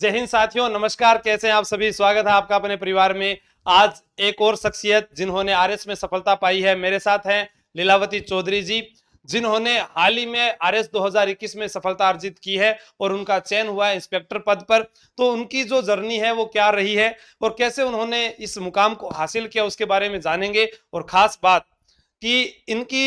जय हिंद साथियों नमस्कार कैसे हैं आप सभी स्वागत है आपका अपने परिवार में आज एक और शख्सियत जिन्होंने आरएस में सफलता पाई है मेरे साथ हैं लीलावती चौधरी जी जिन्होंने हाल ही में आरएस 2021 में सफलता अर्जित की है और उनका चयन हुआ है इंस्पेक्टर पद पर तो उनकी जो जर्नी है वो क्या रही है और कैसे उन्होंने इस मुकाम को हासिल किया उसके बारे में जानेंगे और खास बात कि इनकी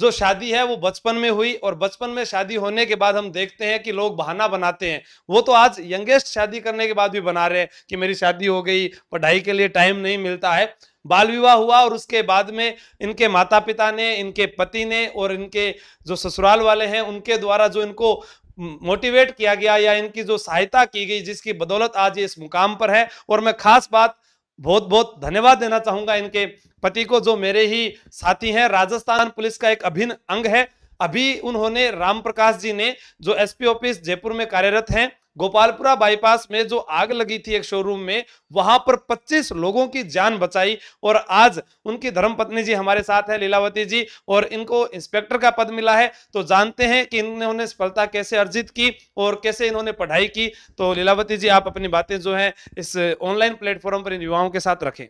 जो शादी है वो बचपन में हुई और बचपन में शादी होने के बाद हम देखते हैं कि लोग बहाना बनाते हैं वो तो आज यंगेस्ट शादी करने के बाद भी बना रहे हैं कि मेरी शादी हो गई पढ़ाई के लिए टाइम नहीं मिलता है बाल विवाह हुआ और उसके बाद में इनके माता पिता ने इनके पति ने और इनके जो ससुराल वाले हैं उनके द्वारा जो इनको मोटिवेट किया गया या इनकी जो सहायता की गई जिसकी बदौलत आज इस मुकाम पर है और मैं खास बात बहुत बहुत धन्यवाद देना चाहूंगा इनके पति को जो मेरे ही साथी हैं राजस्थान पुलिस का एक अभिन्न अंग है अभी उन्होंने राम प्रकाश जी ने जो एसपी ऑफिस जयपुर में कार्यरत हैं गोपालपुरा बाईपास में जो आग लगी थी एक शोरूम में वहां पर 25 लोगों की जान बचाई और आज उनकी धर्मपत्नी जी हमारे साथ है लीलावती जी और इनको इंस्पेक्टर का पद मिला है तो जानते हैं कि इन्होंने सफलता कैसे अर्जित की और कैसे इन्होंने पढ़ाई की तो लीलावती जी आप अपनी बातें जो है इस ऑनलाइन प्लेटफॉर्म पर इन युवाओं के साथ रखें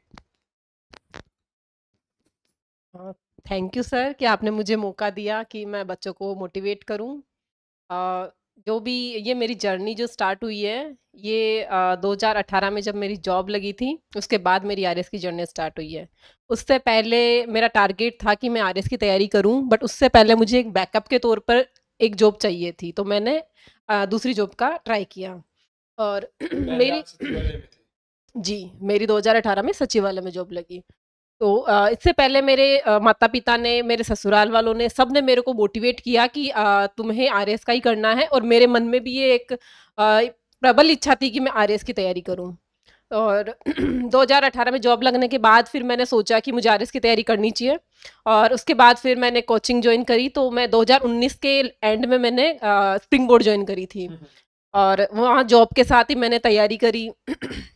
थैंक यू सर कि आपने मुझे मौका दिया कि मैं बच्चों को मोटिवेट करूं जो भी ये मेरी जर्नी जो स्टार्ट हुई है ये अ, 2018 में जब मेरी जॉब लगी थी उसके बाद मेरी आर की जर्नी स्टार्ट हुई है। उससे पहले मेरा टारगेट था कि मैं आर की तैयारी करूँ बट उससे पहले मुझे एक बैकअप के तौर पर एक जॉब चाहिए थी तो मैंने आ, दूसरी जॉब का ट्राई किया और मेरी जी, मेरी 2018 में सचिवालय में जॉब लगी। तो इससे पहले मेरे माता-पिता ने, मेरे ससुराल वालों ने, सब ने मेरे को मोटिवेट किया कि तुम्हें आर का ही करना है और मेरे मन में भी ये एक प्रबल इच्छा थी कि मैं आर की तैयारी करूँ। और 2018 में जॉब लगने के बाद फिर मैंने सोचा कि मुझे आर की तैयारी करनी चाहिए और उसके बाद फिर मैंने कोचिंग ज्वाइन करी, तो मैं 2019 के एंड में मैंने स्प्रिंग बोर्ड ज्वाइन करी थी हम्म, हम्म। और वहाँ जॉब के साथ ही मैंने तैयारी करी।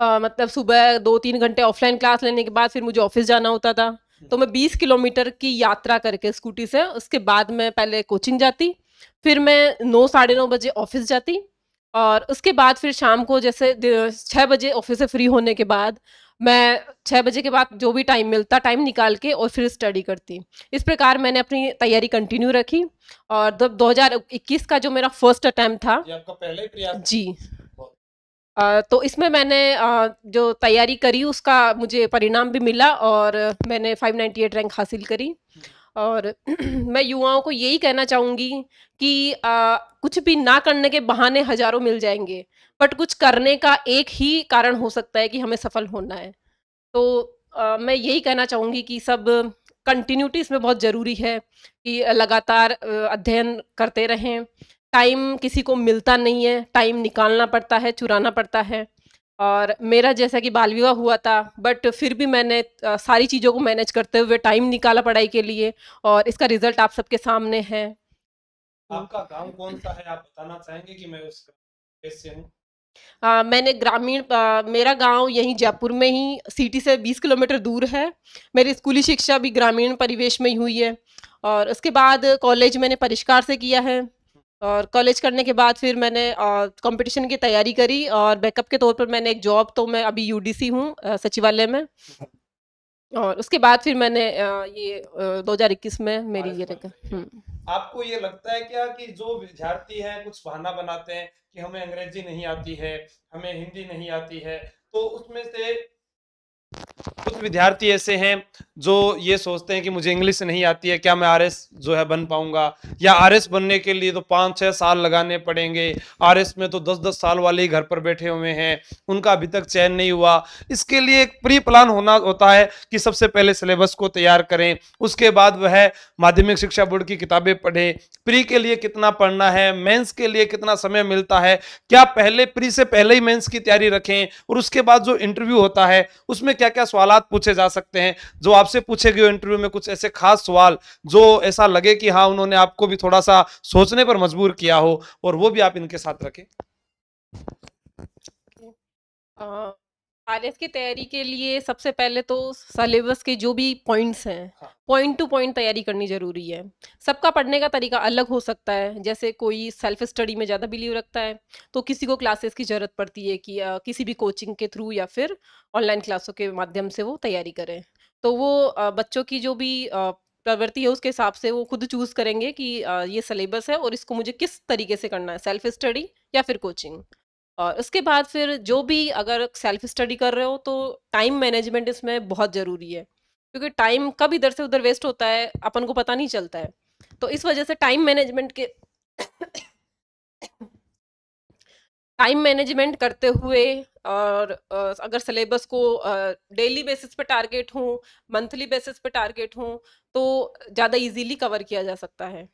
आ, मतलब सुबह दो तीन घंटे ऑफलाइन क्लास लेने के बाद फिर मुझे ऑफिस जाना होता था तो मैं बीस किलोमीटर की यात्रा करके स्कूटी से उसके बाद मैं पहले कोचिंग जाती फिर मैं नौ साढ़े नौ बजे ऑफिस जाती और उसके बाद फिर शाम को जैसे छः बजे ऑफिस से फ्री होने के बाद मैं छः बजे के बाद जो भी टाइम मिलता टाइम निकाल के और फिर स्टडी करती इस प्रकार मैंने अपनी तैयारी कंटिन्यू रखी और जब इक्कीस का जो मेरा फर्स्ट अटैम्प्ट था आपका पहले प्रयास जी तो इसमें मैंने जो तैयारी करी उसका मुझे परिणाम भी मिला और मैंने 598 रैंक हासिल करी और मैं युवाओं को यही कहना चाहूँगी कि आ, कुछ भी ना करने के बहाने हजारों मिल जाएंगे बट कुछ करने का एक ही कारण हो सकता है कि हमें सफल होना है तो आ, मैं यही कहना चाहूँगी कि सब कंटिन्यूटी इसमें बहुत ज़रूरी है कि लगातार अध्ययन करते रहें टाइम किसी को मिलता नहीं है टाइम निकालना पड़ता है चुराना पड़ता है और मेरा जैसा कि बाल विवाह हुआ था बट फिर भी मैंने सारी चीज़ों को मैनेज करते हुए टाइम निकाला पढ़ाई के लिए और इसका रिजल्ट आप सबके सामने है आपका गांव कौन सा है आप बताना चाहेंगे कि मैं उस आ, मैंने ग्रामीण मेरा गांव यहीं जयपुर में ही सिटी से 20 किलोमीटर दूर है मेरी स्कूली शिक्षा भी ग्रामीण परिवेश में ही हुई है और उसके बाद कॉलेज मैंने परिष्कार से किया है और कॉलेज करने के बाद फिर मैंने कंपटीशन की तैयारी करी और बैकअप के तौर पर मैंने एक जॉब तो मैं अभी यूडीसी हूँ सचिवालय में और उसके बाद फिर मैंने आ, ये 2021 में मेरी ये रखा हम्म। आपको ये लगता है क्या कि जो विद्यार्थी हैं कुछ बहाना बनाते हैं कि हमें अंग्रेजी नहीं आती है हमें हिंदी नहीं आती है तो उसमें से कुछ विद्यार्थी ऐसे हैं जो ये सोचते हैं कि मुझे इंग्लिश नहीं आती है क्या मैं आरएस जो है बन पाऊंगा या आरएस बनने के लिए तो पाँच छः साल लगाने पड़ेंगे आरएस में तो दस दस साल वाले ही घर पर बैठे हुए हैं उनका अभी तक चयन नहीं हुआ इसके लिए एक प्री प्लान होना होता है कि सबसे पहले सिलेबस को तैयार करें उसके बाद वह माध्यमिक शिक्षा बोर्ड की किताबें पढ़ें प्री के लिए कितना पढ़ना है मेन्स के लिए कितना समय मिलता है क्या पहले प्री से पहले ही मेन्स की तैयारी रखें और उसके बाद जो इंटरव्यू होता है उसमें क्या क्या सवाल पूछे जा सकते हैं जो आपसे पूछे गए इंटरव्यू में कुछ ऐसे खास सवाल जो ऐसा लगे कि हाँ उन्होंने आपको भी थोड़ा सा सोचने पर मजबूर किया हो और वो भी आप इनके साथ रखें आरएस की तैयारी के लिए सबसे पहले तो सिलेबस के जो भी पॉइंट्स हैं हाँ। पॉइंट टू पॉइंट तैयारी करनी जरूरी है सबका पढ़ने का तरीका अलग हो सकता है जैसे कोई सेल्फ स्टडी में ज़्यादा बिलीव रखता है तो किसी को क्लासेस की ज़रूरत पड़ती है कि आ, किसी भी कोचिंग के थ्रू या फिर ऑनलाइन क्लासों के माध्यम से वो तैयारी करें तो वो आ, बच्चों की जो भी आ, प्रवृत्ति है उसके हिसाब से वो खुद चूज करेंगे कि ये सिलेबस है और इसको मुझे किस तरीके से करना है सेल्फ स्टडी या फिर कोचिंग और उसके बाद फिर जो भी अगर सेल्फ स्टडी कर रहे हो तो टाइम मैनेजमेंट इसमें बहुत ज़रूरी है क्योंकि टाइम कब इधर से उधर वेस्ट होता है अपन को पता नहीं चलता है तो इस वजह से टाइम मैनेजमेंट के टाइम मैनेजमेंट करते हुए और अगर सिलेबस को डेली बेसिस पे टारगेट हूँ मंथली बेसिस पे टारगेट हूँ तो ज़्यादा इजीली कवर किया जा सकता है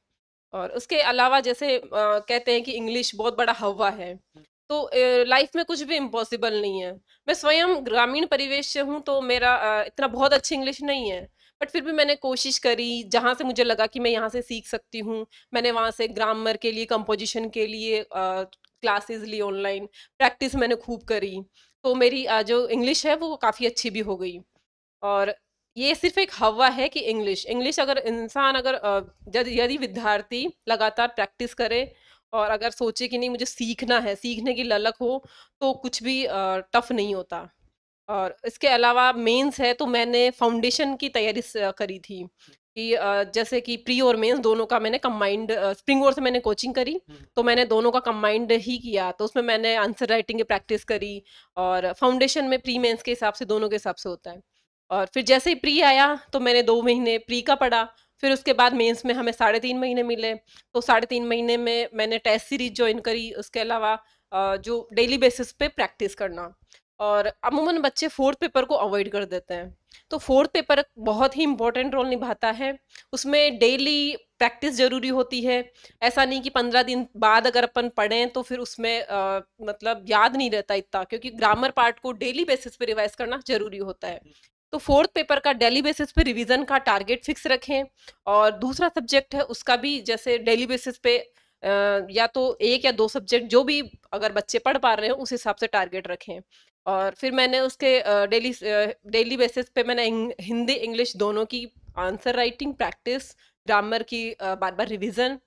और उसके अलावा जैसे कहते हैं कि इंग्लिश बहुत बड़ा हवा है तो लाइफ में कुछ भी इम्पॉसिबल नहीं है मैं स्वयं ग्रामीण परिवेश से हूँ तो मेरा इतना बहुत अच्छी इंग्लिश नहीं है बट फिर भी मैंने कोशिश करी जहाँ से मुझे लगा कि मैं यहाँ से सीख सकती हूँ मैंने वहाँ से ग्रामर के लिए कंपोजिशन के लिए क्लासेस ली ऑनलाइन प्रैक्टिस मैंने खूब करी तो मेरी जो इंग्लिश है वो काफ़ी अच्छी भी हो गई और ये सिर्फ एक हवा है कि इंग्लिश इंग्लिश अगर इंसान अगर यदि विद्यार्थी लगातार प्रैक्टिस करे और अगर सोचे कि नहीं मुझे सीखना है सीखने की ललक हो तो कुछ भी टफ नहीं होता और इसके अलावा मेंस है तो मैंने फाउंडेशन की तैयारी करी थी कि जैसे कि प्री और मेंस दोनों का मैंने कम्बाइंड स्प्रिंग और से मैंने कोचिंग करी तो मैंने दोनों का कम्बाइंड ही किया तो उसमें मैंने आंसर राइटिंग की प्रैक्टिस करी और फाउंडेशन में प्री मेंस के हिसाब से दोनों के हिसाब से होता है और फिर जैसे ही प्री आया तो मैंने दो महीने प्री का पढ़ा फिर उसके बाद मेंस में हमें साढ़े तीन महीने मिले तो साढ़े तीन महीने में मैंने टेस्ट सीरीज ज्वाइन करी उसके अलावा जो डेली बेसिस पे प्रैक्टिस करना और अमूमन बच्चे फोर्थ पेपर को अवॉइड कर देते हैं तो फोर्थ पेपर बहुत ही इम्पोर्टेंट रोल निभाता है उसमें डेली प्रैक्टिस ज़रूरी होती है ऐसा नहीं कि पंद्रह दिन बाद अगर अपन पढ़ें तो फिर उसमें आ, मतलब याद नहीं रहता इतना क्योंकि ग्रामर पार्ट को डेली बेसिस पे रिवाइज करना ज़रूरी होता है तो फोर्थ पेपर का डेली बेसिस पे रिवीजन का टारगेट फिक्स रखें और दूसरा सब्जेक्ट है उसका भी जैसे डेली बेसिस पे या तो एक या दो सब्जेक्ट जो भी अगर बच्चे पढ़ पा रहे हैं उस हिसाब से टारगेट रखें और फिर मैंने उसके डेली डेली बेसिस पे मैंने हिंदी इंग्लिश दोनों की आंसर राइटिंग प्रैक्टिस ग्रामर की बार बार रिविज़न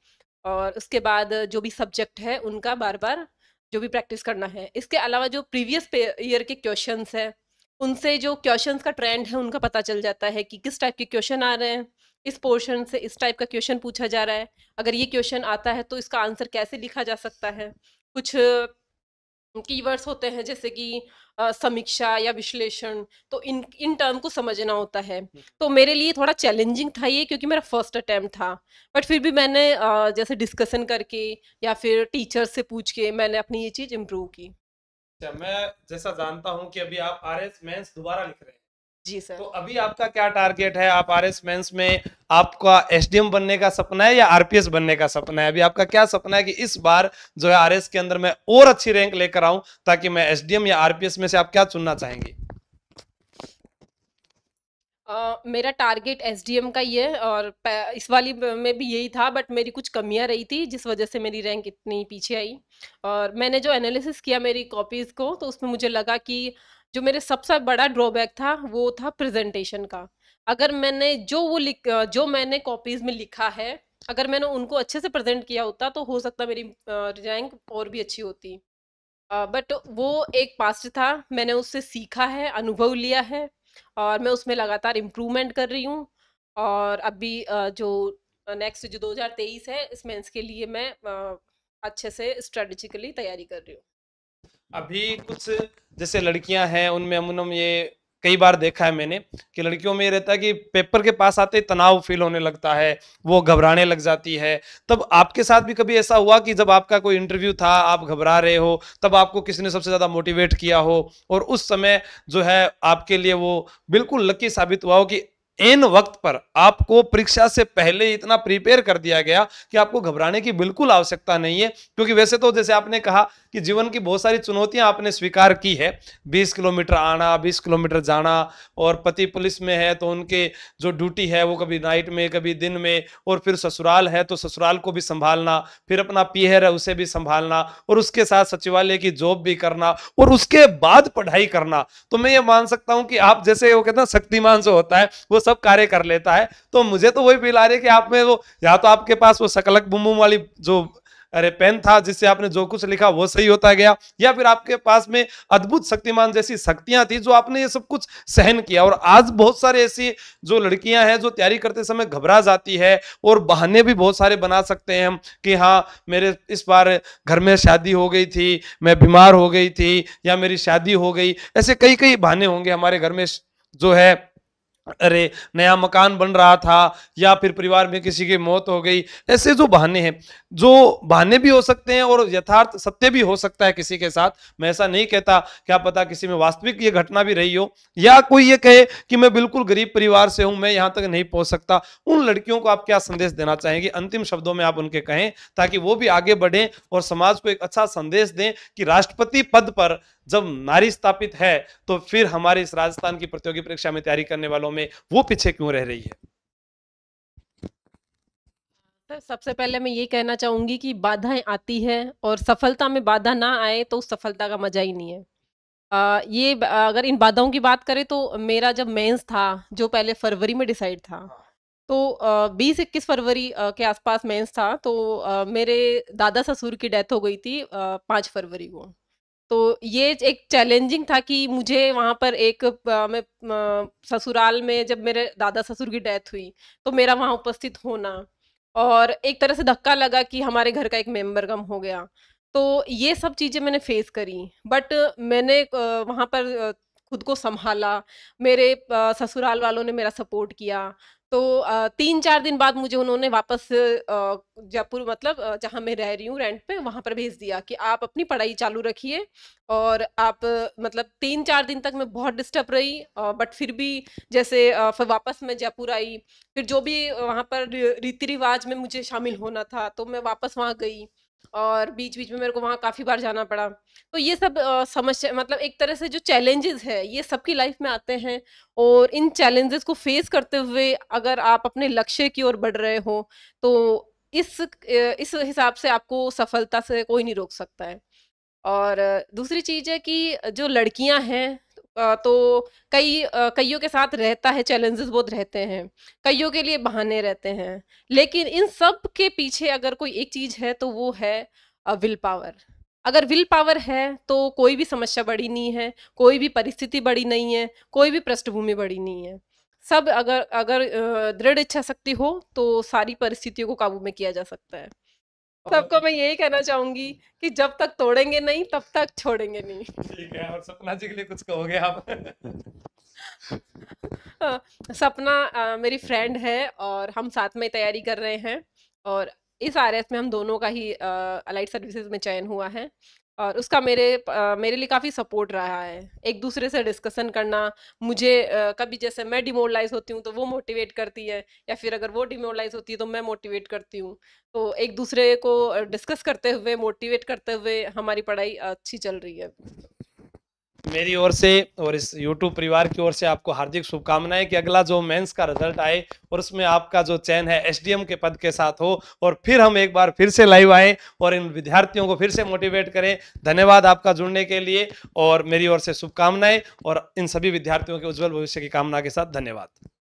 और उसके बाद जो भी सब्जेक्ट है उनका बार बार जो भी प्रैक्टिस करना है इसके अलावा जो प्रीवियस ईयर के क्वेश्चंस है उनसे जो क्वेश्चन का ट्रेंड है उनका पता चल जाता है कि किस टाइप के क्वेश्चन आ रहे हैं इस पोर्शन से इस टाइप का क्वेश्चन पूछा जा रहा है अगर ये क्वेश्चन आता है तो इसका आंसर कैसे लिखा जा सकता है कुछ कीवर्ड्स होते हैं जैसे कि समीक्षा या विश्लेषण तो इन इन टर्म को समझना होता है हम्म। तो मेरे लिए थोड़ा चैलेंजिंग था ये क्योंकि मेरा फर्स्ट अटैम्प्ट था बट फिर भी मैंने जैसे डिस्कशन करके या फिर टीचर से पूछ के मैंने अपनी ये चीज़ इम्प्रूव की अच्छा मैं जैसा जानता हूँ कि अभी आप आर एस मेन्स दोबारा लिख रहे हैं जी सर तो अभी आपका क्या टारगेट है आप आर एस मेन्स में आपका एसडीएम बनने का सपना है या आरपीएस बनने का सपना है अभी आपका क्या सपना है कि इस बार जो है एस के अंदर मैं और अच्छी रैंक लेकर आऊं ताकि मैं एसडीएम या आरपीएस में से आप क्या चुनना चाहेंगे मेरा टारगेट एस का ही है और इस वाली में भी यही था बट मेरी कुछ कमियां रही थी जिस वजह से मेरी रैंक इतनी पीछे आई और मैंने जो एनालिसिस किया मेरी कॉपीज़ को तो उसमें मुझे लगा कि जो मेरे सबसे बड़ा ड्रॉबैक था वो था प्रेजेंटेशन का अगर मैंने जो वो लिख जो मैंने कॉपीज़ में लिखा है अगर मैंने उनको अच्छे से प्रेजेंट किया होता तो हो सकता मेरी रैंक और भी अच्छी होती बट वो एक पास्ट था मैंने उससे सीखा है अनुभव लिया है और मैं उसमें लगातार इम्प्रूवमेंट कर रही हूँ और अभी जो नेक्स्ट जो 2023 है इस मेंस के लिए मैं अच्छे से स्ट्रेटेजिकली तैयारी कर रही हूँ अभी कुछ जैसे लड़कियां हैं उनमें हम ये कई बार देखा है मैंने कि लड़कियों में ये रहता है कि पेपर के पास आते तनाव फील होने लगता है वो घबराने लग जाती है तब आपके साथ भी कभी ऐसा हुआ कि जब आपका कोई इंटरव्यू था आप घबरा रहे हो तब आपको किसी ने सबसे ज़्यादा मोटिवेट किया हो और उस समय जो है आपके लिए वो बिल्कुल लकी साबित हुआ हो कि इन वक्त पर आपको परीक्षा से पहले इतना प्रिपेयर कर दिया गया कि आपको घबराने की बिल्कुल आवश्यकता नहीं है क्योंकि वैसे तो जैसे आपने कहा कि जीवन की बहुत सारी चुनौतियां आपने स्वीकार की है 20 किलोमीटर आना 20 किलोमीटर जाना और पति पुलिस में है तो उनके जो ड्यूटी है वो कभी नाइट में कभी दिन में और फिर ससुराल है तो ससुराल को भी संभालना फिर अपना पीहर है उसे भी संभालना और उसके साथ सचिवालय की जॉब भी करना और उसके बाद पढ़ाई करना तो मैं ये मान सकता हूँ कि आप जैसे वो कहते हैं शक्तिमान जो होता है वो सब कार्य कर लेता है तो मुझे तो वही फील आ रही है कि आप में वो या तो आपके पास वो सकलक बुम बुम वाली जो अरे पेन था जिससे आपने जो कुछ लिखा वो सही होता गया या फिर आपके पास में अद्भुत शक्तिमान जैसी शक्तियां थी जो आपने ये सब कुछ सहन किया और आज बहुत सारे ऐसी जो लड़कियां हैं जो तैयारी करते समय घबरा जाती है और बहाने भी बहुत सारे बना सकते हैं हम कि हाँ मेरे इस बार घर में शादी हो गई थी मैं बीमार हो गई थी या मेरी शादी हो गई ऐसे कई कई बहाने होंगे हमारे घर में जो है अरे नया मकान बन रहा था या फिर परिवार में किसी की मौत हो गई ऐसे जो बहाने हैं जो बहाने भी हो सकते हैं और यथार्थ सत्य भी हो सकता है किसी के साथ मैं ऐसा नहीं कहता क्या पता किसी में वास्तविक ये घटना भी रही हो या कोई ये कहे कि मैं बिल्कुल गरीब परिवार से हूं मैं यहाँ तक नहीं पहुंच सकता उन लड़कियों को आप क्या संदेश देना चाहेंगे अंतिम शब्दों में आप उनके कहें ताकि वो भी आगे बढ़ें और समाज को एक अच्छा संदेश दें कि राष्ट्रपति पद पर जब नारी स्थापित है तो फिर हमारे इस राजस्थान की प्रतियोगी परीक्षा में तैयारी करने वालों में वो पीछे क्यों रह रही है सर सबसे पहले मैं ये कहना चाहूंगी कि बाधाएं आती है और सफलता में बाधा ना आए तो उस सफलता का मजा ही नहीं है आ, ये अगर इन बाधाओं की बात करें तो मेरा जब मेंस था जो पहले फरवरी में डिसाइड था हाँ। तो बीस इक्कीस फरवरी के आसपास मेंस था तो आ, मेरे दादा ससुर की डेथ हो गई थी पाँच फरवरी को तो ये एक चैलेंजिंग था कि मुझे वहाँ पर एक मैं ससुराल में जब मेरे दादा ससुर की डेथ हुई तो मेरा वहाँ उपस्थित होना और एक तरह से धक्का लगा कि हमारे घर का एक मेंबर कम हो गया तो ये सब चीज़ें मैंने फेस करी बट मैंने वहाँ पर खुद को संभाला मेरे ससुराल वालों ने मेरा सपोर्ट किया तो तीन चार दिन बाद मुझे उन्होंने वापस जयपुर मतलब जहाँ मैं रह रही हूँ रेंट पे वहाँ पर भेज दिया कि आप अपनी पढ़ाई चालू रखिए और आप मतलब तीन चार दिन तक मैं बहुत डिस्टर्ब रही बट फिर भी जैसे फिर वापस मैं जयपुर आई फिर जो भी वहाँ पर रीति रिवाज में मुझे शामिल होना था तो मैं वापस वहाँ गई और बीच बीच में मेरे को वहाँ काफ़ी बार जाना पड़ा तो ये सब समस्या मतलब एक तरह से जो चैलेंजेस है ये सबकी लाइफ में आते हैं और इन चैलेंजेस को फेस करते हुए अगर आप अपने लक्ष्य की ओर बढ़ रहे हो तो इस इस हिसाब से आपको सफलता से कोई नहीं रोक सकता है और दूसरी चीज़ है कि जो लड़कियां हैं तो कई कईयों के साथ रहता है चैलेंजेस बहुत रहते हैं, कईयों के लिए बहाने रहते हैं, लेकिन इन सब के पीछे अगर कोई एक चीज़ है तो वो है विल पावर। अगर विल पावर है, तो कोई भी समस्या बड़ी नहीं है, कोई भी परिस्थिति बड़ी नहीं है, कोई भी पृष्ठभूमि बड़ी नहीं है। सब अगर अगर दृढ़ इच्छा शक्ति हो, तो सारी परिस्थितियों को काबू में किया जा सकता है। सबको तो मैं यही कहना चाहूंगी कि जब तक तोड़ेंगे नहीं तब तक छोड़ेंगे नहीं ठीक है और सपना जी के लिए कुछ कहोगे आप हाँ, सपना आ, मेरी फ्रेंड है और हम साथ में तैयारी कर रहे हैं और इस आर में हम दोनों का ही अलाइट सर्विसेज में चयन हुआ है और उसका मेरे मेरे लिए काफ़ी सपोर्ट रहा है। एक दूसरे से डिस्कशन करना मुझे कभी जैसे मैं डिमोरलाइज़ होती हूँ तो वो मोटिवेट करती है या फिर अगर वो डिमोरलाइज़ होती है तो मैं मोटिवेट करती हूँ। तो एक दूसरे को डिस्कस करते हुए मोटिवेट करते हुए हमारी पढ़ाई अच्छी चल रही है। मेरी ओर से और इस YouTube परिवार की ओर से आपको हार्दिक शुभकामनाएं कि अगला जो मेंस का रिजल्ट आए और उसमें आपका जो चयन है एसडीएम के पद के साथ हो और फिर हम एक बार फिर से लाइव आए और इन विद्यार्थियों को फिर से मोटिवेट करें धन्यवाद आपका जुड़ने के लिए और मेरी ओर से शुभकामनाएं और इन सभी विद्यार्थियों के उज्जवल भविष्य की कामना के साथ धन्यवाद